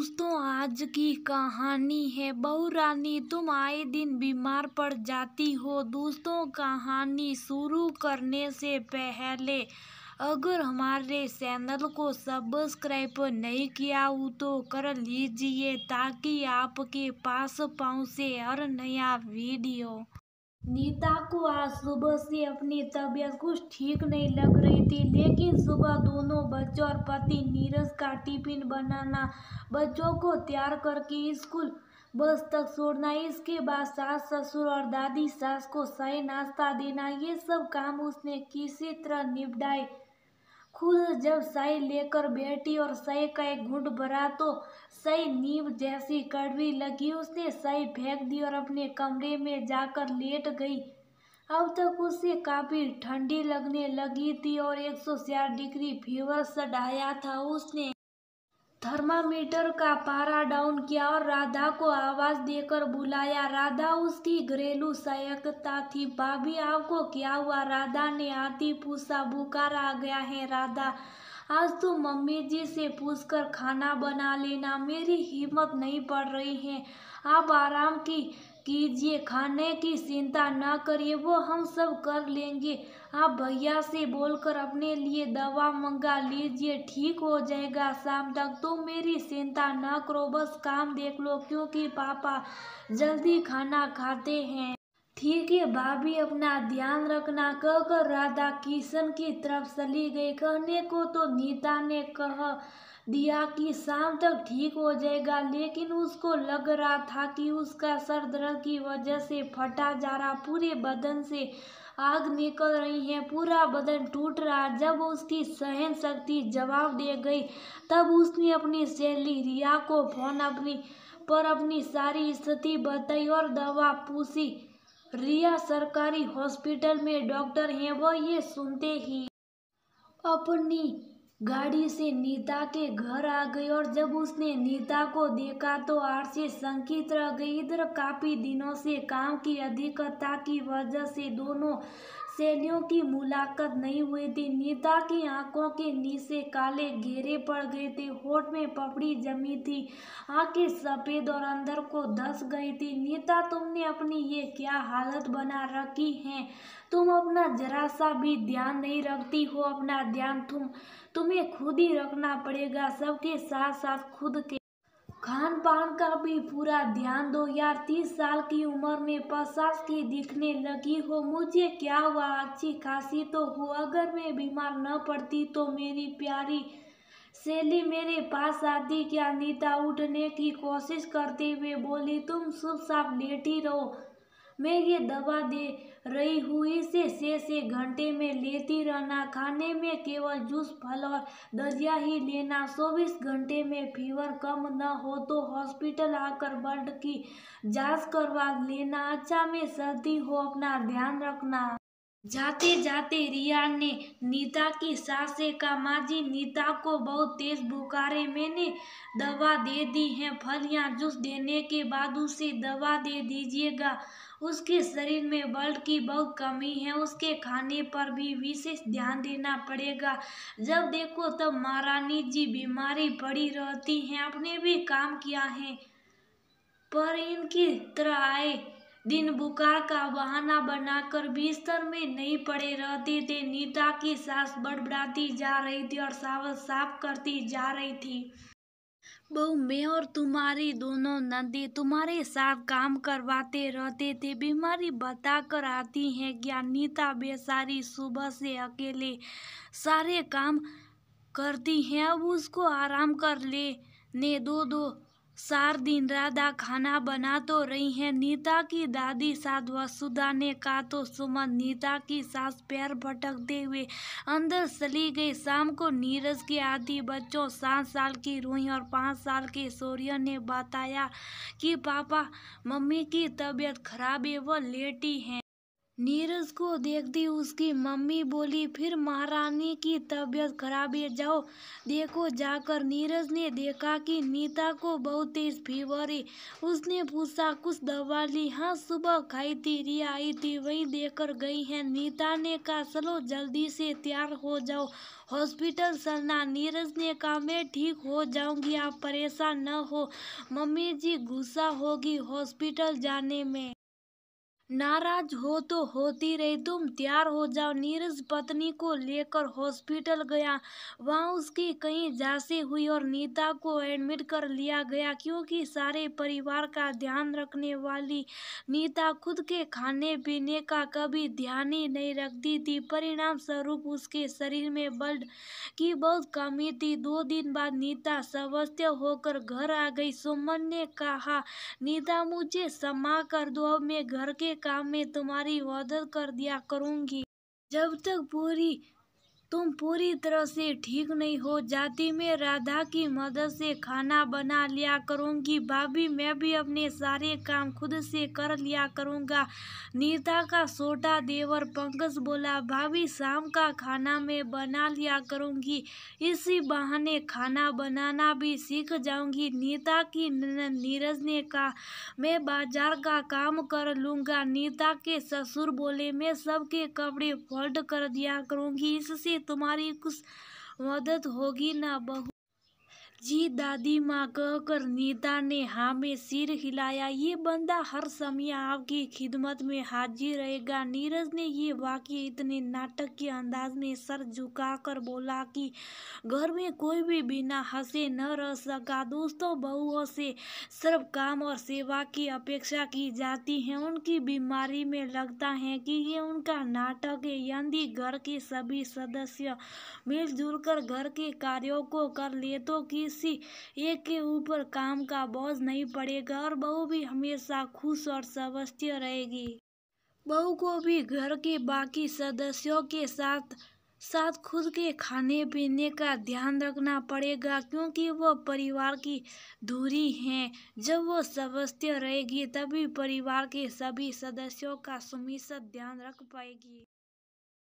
दोस्तों आज की कहानी है बहू रानी तुम आए दिन बीमार पड़ जाती हो दोस्तों कहानी शुरू करने से पहले अगर हमारे चैनल को सब्सक्राइब नहीं किया हो तो कर लीजिए ताकि आपके पास पहुँचे हर नया वीडियो नीता को आज सुबह से अपनी तबीयत कुछ ठीक नहीं लग रही थी लेकिन सुबह दोनों बच्चों और पति नीरज का टिफिन बनाना बच्चों को तैयार करके स्कूल बस तक छोड़ना इसके बाद सास ससुर और दादी सास को सही नाश्ता देना ये सब काम उसने किसी तरह निपटाए खुद जब सही लेकर बैठी और सही का एक घुट भरा तो सही नींब जैसी कड़वी लगी उसने सही फेंक दी और अपने कमरे में जाकर लेट गई अब तक उसे काफ़ी ठंडी लगने लगी थी और एक सौ डिग्री फीवर सड आया था उसने थर्मामीटर का पारा डाउन किया और राधा को आवाज़ देकर बुलाया राधा उसकी घरेलू सहायकता थी भाभी आपको क्या हुआ राधा ने आती पूछा बुखार आ गया है राधा आज तो मम्मी जी से पूछकर खाना बना लेना मेरी हिम्मत नहीं पड़ रही है आप आराम की कीजिए खाने की चिंता ना करिए वो हम सब कर लेंगे आप भैया से बोलकर अपने लिए दवा मंगा लीजिए ठीक हो जाएगा शाम तक तो मेरी चिंता ना करो बस काम देख लो क्योंकि पापा जल्दी खाना खाते हैं ठीक है भाभी अपना ध्यान रखना कहकर राधा किशन की तरफ चली गई कहने को तो नीता ने कहा दिया कि शाम तक ठीक हो जाएगा लेकिन उसको लग रहा था कि उसका सर दर्द की वजह से फटा जा रहा पूरे बदन से आग निकल रही है पूरा बदन टूट रहा जब उसकी सहन शक्ति जवाब दे गई तब उसने अपनी सहेली रिया को फोन अपनी पर अपनी सारी स्थिति बताई और दवा पूछी रिया सरकारी हॉस्पिटल में डॉक्टर हैं वो ये सुनते ही अपनी गाड़ी से नीता के घर आ गई और जब उसने नीता को देखा तो से संकित रह गई इधर काफ़ी दिनों से काम की अधिकता की वजह से दोनों सैनियों की मुलाकात नहीं हुई थी नीता की आंखों के नीचे काले घेरे पड़ गए थे होठ में पपड़ी जमी थी आंखें सफ़ेद और अंदर को धस गई थी नीता तुमने अपनी ये क्या हालत बना रखी है तुम अपना जरा सा भी ध्यान नहीं रखती हो अपना ध्यान तुम तुम्हें खुद ही रखना पड़ेगा सबके साथ साथ खुद के खान पान का भी पूरा ध्यान दो यार तीस साल की उम्र में पचास की दिखने लगी हो मुझे क्या हुआ अच्छी खासी तो हो अगर मैं बीमार न पड़ती तो मेरी प्यारी सेली मेरे पास आती क्या नीता उठने की कोशिश करते हुए बोली तुम सुबह साफ लेटी रहो मैं ये दवा दे रही हूँ इसे से से घंटे में लेती रहना खाने में केवल जूस फल और दलिया ही लेना चौबीस घंटे में फीवर कम न हो तो हॉस्पिटल आकर ब्लड की जांच करवा लेना अच्छा में सर्दी हो अपना ध्यान रखना जाते जाते रिया ने नीता की सासे से कहा माँ जी नीता को बहुत तेज बुखार मैंने दवा दे दी है फल या जूस देने के बाद उसे दवा दे दीजिएगा उसके शरीर में बल की बहुत कमी है उसके खाने पर भी विशेष ध्यान देना पड़ेगा जब देखो तब महारानी जी बीमारी पड़ी रहती हैं आपने भी काम किया है पर इनकी तरह आए दिन बुकार का बहाना बनाकर बिस्तर में नहीं पड़े रहते थे नीता की सांस बड़बड़ाती जा रही थी और सावल साफ करती जा रही थी बहू मैं और तुम्हारी दोनों नंदी तुम्हारे साथ काम करवाते रहते थे बीमारी बताकर आती हैं क्या नीता बेसारी सुबह से अकेले सारे काम करती हैं अब उसको आराम कर ले ने दो दो चार दिन राधा खाना बना तो रही है नीता की दादी साथ वसुधा ने कहा तो सुमन नीता की सास पैर भटकते हुए अंदर चली गई शाम को नीरज के आदि बच्चों सात साल की रूही और पाँच साल के सूर्य ने बताया कि पापा मम्मी की तबीयत खराब है वो लेटी हैं नीरज को देखती उसकी मम्मी बोली फिर महारानी की तबीयत खराब है जाओ देखो जाकर नीरज ने देखा कि नीता को बहुत तेज फीवर है उसने पूछा कुछ दवा ली हाँ सुबह खाई थी रिया आई थी वहीं देखकर गई है नीता ने कहा चलो जल्दी से तैयार हो जाओ हॉस्पिटल चलना नीरज ने कहा मैं ठीक हो जाऊंगी आप परेशान न हो मम्मी जी गुस्सा होगी हॉस्पिटल जाने में नाराज हो तो होती रही तुम तैयार हो जाओ नीरज पत्नी को लेकर हॉस्पिटल गया वहाँ उसकी कहीं जांचें हुई और नीता को एडमिट कर लिया गया क्योंकि सारे परिवार का ध्यान रखने वाली नीता खुद के खाने पीने का कभी ध्यान ही नहीं रखती थी परिणाम स्वरूप उसके शरीर में ब्लड की बहुत कमी थी दो दिन बाद नीता स्वस्थ होकर घर आ गई सुमन ने कहा नीता मुझे क्षमा कर दो अब मैं घर के काम में तुम्हारी मदद कर दिया करूंगी जब तक पूरी तुम पूरी तरह से ठीक नहीं हो जाती मैं राधा की मदद से खाना बना लिया करूँगी भाभी मैं भी अपने सारे काम खुद से कर लिया करूँगा नीता का छोटा देवर पंकज बोला भाभी शाम का खाना मैं बना लिया करूँगी इसी बहाने खाना बनाना भी सीख जाऊँगी नीता की नीरज ने कहा मैं बाजार का काम कर लूँगा नीता के ससुर बोले मैं सबके कपड़े फोल्ड कर दिया करूँगी इससे तुम्हारी कुछ मदद होगी ना बहू जी दादी माँ कहकर नीता ने हाँ में सिर हिलाया ये बंदा हर समय आपकी खिदमत में हाजिर रहेगा नीरज ने ये वाक्य इतने नाटक के अंदाज में सर झुकाकर बोला कि घर में कोई भी बिना हंसे न रह सका दोस्तों बहुओं से सिर्फ काम और सेवा की अपेक्षा की जाती है उनकी बीमारी में लगता है कि ये उनका नाटक है यदि घर के सभी सदस्य मिलजुल कर घर के कार्यों को कर ले तो किस किसी एक के ऊपर काम का बोझ नहीं पड़ेगा और बहू भी हमेशा खुश और स्वस्थ रहेगी बहू को भी घर के बाकी सदस्यों के साथ साथ खुद के खाने पीने का ध्यान रखना पड़ेगा क्योंकि वह परिवार की दूरी हैं जब वह स्वस्थ रहेगी तभी परिवार के सभी सदस्यों का सुमिश्र ध्यान रख पाएगी